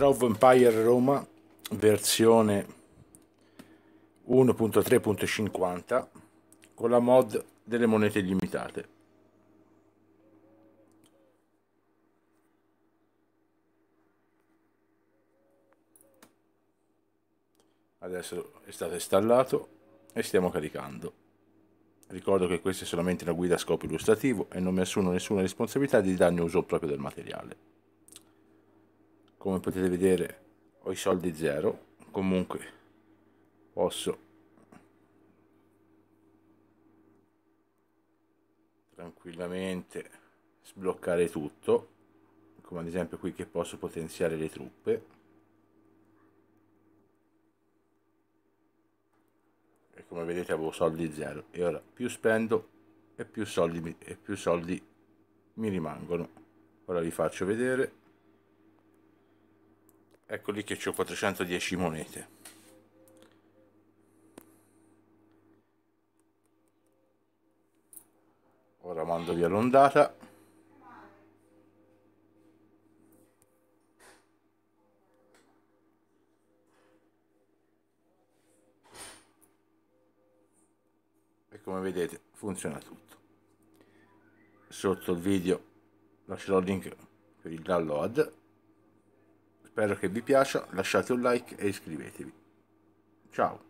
Raw Vampire Roma versione 1.3.50 con la mod delle monete limitate. Adesso è stato installato e stiamo caricando. Ricordo che questa è solamente una guida a scopo illustrativo e non mi assumo nessuna responsabilità di danno uso proprio del materiale come potete vedere ho i soldi zero comunque posso tranquillamente sbloccare tutto come ad esempio qui che posso potenziare le truppe e come vedete avevo soldi zero e ora più spendo e più soldi, e più soldi mi rimangono ora vi faccio vedere ecco lì che ho 410 monete ora mando via l'ondata e come vedete funziona tutto sotto il video lascerò il link per il download Spero che vi piaccia, lasciate un like e iscrivetevi. Ciao!